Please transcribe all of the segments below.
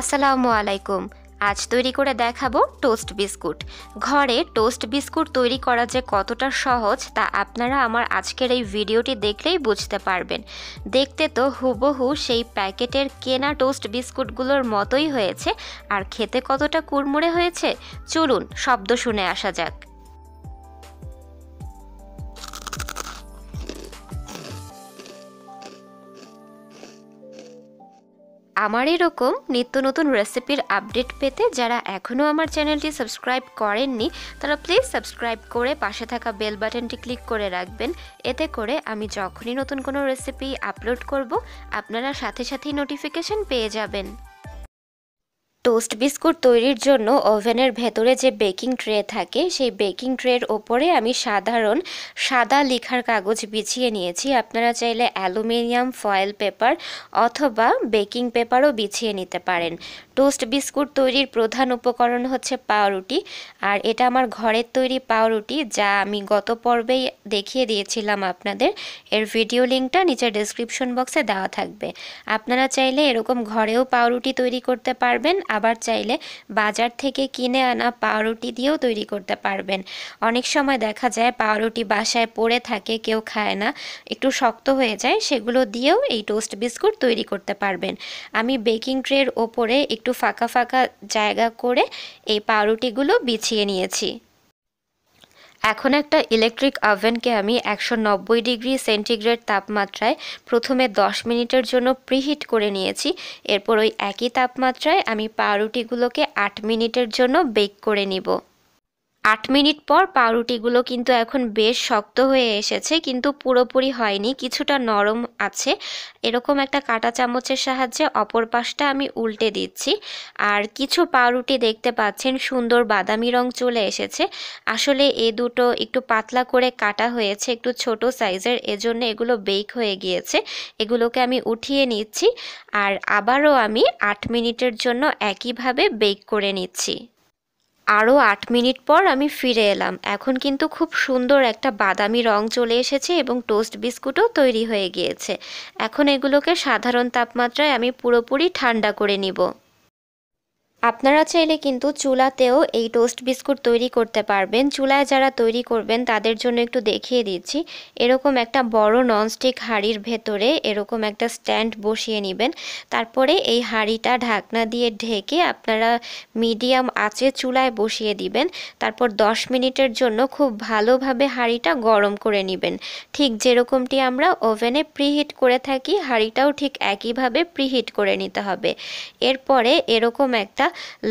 আসসালামু আলাইকুম আজ তৈরি করে দেখাবো টোস্ট বিস্কুট ঘরে টোস্ট বিস্কুট তৈরি করা যে কতটা সহজ তা আপনারা আমার আজকের এই ভিডিওটি দেখলেই বুঝতে পারবেন দেখতে তো হুবহু সেই প্যাকেটের কেনা টোস্ট বিস্কুটগুলোর মতোই হয়েছে আর খেতে কতটা কুড়মুড়ে হয়েছে চলুন শব্দ শুনে আসা যাক আমার এরকম নিত্য নতুন রেসিপির আপডেট পেতে যারা এখনও আমার চ্যানেলটি সাবস্ক্রাইব করেননি তারা প্লিজ সাবস্ক্রাইব করে পাশে থাকা বেল বাটনটি ক্লিক করে রাখবেন এতে করে আমি যখনই নতুন কোনো রেসিপি আপলোড করব আপনারা সাথে সাথেই নোটিফিকেশন পেয়ে যাবেন টোস্ট বিস্কুট তৈরির জন্য ওভেনের ভেতরে যে বেকিং ট্রে থাকে সেই বেকিং ট্রের ওপরে আমি সাধারণ সাদা লিখার কাগজ বিছিয়ে নিয়েছি আপনারা চাইলে অ্যালুমিনিয়াম ফয়েল পেপার অথবা বেকিং পেপারও বিছিয়ে নিতে পারেন টোস্ট বিস্কুট তৈরির প্রধান উপকরণ হচ্ছে পাউরুটি আর এটা আমার ঘরের তৈরি পাউরুটি যা আমি গত পর্বেই দেখিয়ে দিয়েছিলাম আপনাদের এর ভিডিও লিঙ্কটা নিচে ডেসক্রিপশন বক্সে দেওয়া থাকবে আপনারা চাইলে এরকম ঘরেও পাউরুটি তৈরি করতে পারবেন আবার চাইলে বাজার থেকে কিনে আনা পাউরুটি দিয়েও তৈরি করতে পারবেন অনেক সময় দেখা যায় পাউরুটি বাসায় পড়ে থাকে কেউ খায় না একটু শক্ত হয়ে যায় সেগুলো দিয়েও এই টোস্ট বিস্কুট তৈরি করতে পারবেন আমি বেকিং ট্রের ওপরে একটু ফাঁকা ফাঁকা জায়গা করে এই পাউরুটিগুলো বিছিয়ে নিয়েছি এখন একটা ইলেকট্রিক ওভেনকে আমি একশো নব্বই ডিগ্রি সেন্টিগ্রেড তাপমাত্রায় প্রথমে দশ মিনিটের জন্য প্রিহিট করে নিয়েছি এরপর ওই একই তাপমাত্রায় আমি পাউরুটিগুলোকে আট মিনিটের জন্য বেক করে নিব আট মিনিট পর পাউরুটিগুলো কিন্তু এখন বেশ শক্ত হয়ে এসেছে কিন্তু পুরোপুরি হয়নি কিছুটা নরম আছে এরকম একটা কাটা চামচের সাহায্যে অপর পাশটা আমি উল্টে দিচ্ছি আর কিছু পাউরুটি দেখতে পাচ্ছেন সুন্দর বাদামি রং চলে এসেছে আসলে এ দুটো একটু পাতলা করে কাটা হয়েছে একটু ছোট সাইজের এজন্য এগুলো বেক হয়ে গিয়েছে এগুলোকে আমি উঠিয়ে নিচ্ছি আর আবারও আমি আট মিনিটের জন্য একইভাবে বেক করে নিচ্ছি আরও আট মিনিট পর আমি ফিরে এলাম এখন কিন্তু খুব সুন্দর একটা বাদামি রং চলে এসেছে এবং টোস্ট বিস্কুটও তৈরি হয়ে গিয়েছে এখন এগুলোকে সাধারণ তাপমাত্রায় আমি পুরোপুরি ঠান্ডা করে নিব আপনারা চাইলে কিন্তু চুলাতেও এই টোস্ট বিস্কুট তৈরি করতে পারবেন চুলায় যারা তৈরি করবেন তাদের জন্য একটু দেখিয়ে দিচ্ছি এরকম একটা বড় ননস্টিক হাঁড়ির ভেতরে এরকম একটা স্ট্যান্ড বসিয়ে নেবেন তারপরে এই হাঁড়িটা ঢাকনা দিয়ে ঢেকে আপনারা মিডিয়াম আঁচে চুলায় বসিয়ে দিবেন তারপর 10 মিনিটের জন্য খুব ভালোভাবে হাঁড়িটা গরম করে নেবেন ঠিক যেরকমটি আমরা ওভেনে প্রিহিট করে থাকি হাঁড়িটাও ঠিক একইভাবে প্রিহিট করে নিতে হবে এরপরে এরকম একটা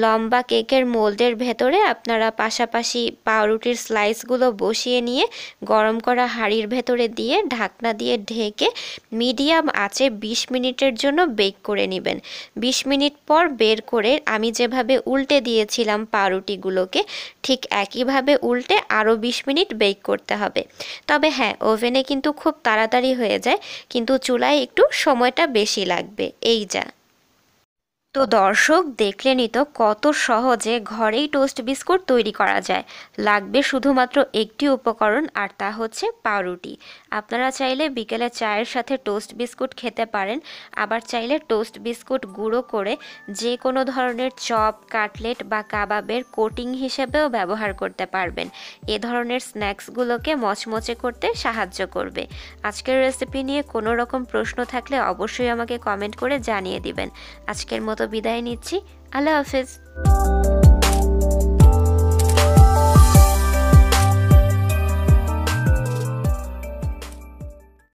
লম্বা কেকের মোল্ডের ভেতরে আপনারা পাশাপাশি পাউরুটির স্লাইসগুলো বসিয়ে নিয়ে গরম করা হাঁড়ির ভেতরে দিয়ে ঢাকনা দিয়ে ঢেকে মিডিয়াম আঁচে ২০ মিনিটের জন্য বেক করে নেবেন ২০ মিনিট পর বের করে আমি যেভাবে উল্টে দিয়েছিলাম পাউরুটিগুলোকে ঠিক একইভাবে উল্টে আরও ২০ মিনিট বেক করতে হবে তবে হ্যাঁ ওভেনে কিন্তু খুব তাড়াতাড়ি হয়ে যায় কিন্তু চুলায় একটু সময়টা বেশি লাগবে এই যা তো দর্শক দেখলেনই তো কত সহজে ঘরেই টোস্ট বিস্কুট তৈরি করা যায় লাগবে শুধুমাত্র একটি উপকরণ আর তা হচ্ছে পাউরুটি আপনারা চাইলে বিকেলে চায়ের সাথে টোস্ট বিস্কুট খেতে পারেন আবার চাইলে টোস্ট বিস্কুট গুঁড়ো করে যে কোনো ধরনের চপ কাটলেট বা কাবাবের কোটিং হিসেবেও ব্যবহার করতে পারবেন এ ধরনের স্ন্যাক্সগুলোকে মচমচে করতে সাহায্য করবে আজকের রেসিপি নিয়ে কোনো রকম প্রশ্ন থাকলে অবশ্যই আমাকে কমেন্ট করে জানিয়ে দিবেন আজকের মতো মতো বিদায় নিচ্ছি আল্লাহ হাফেজ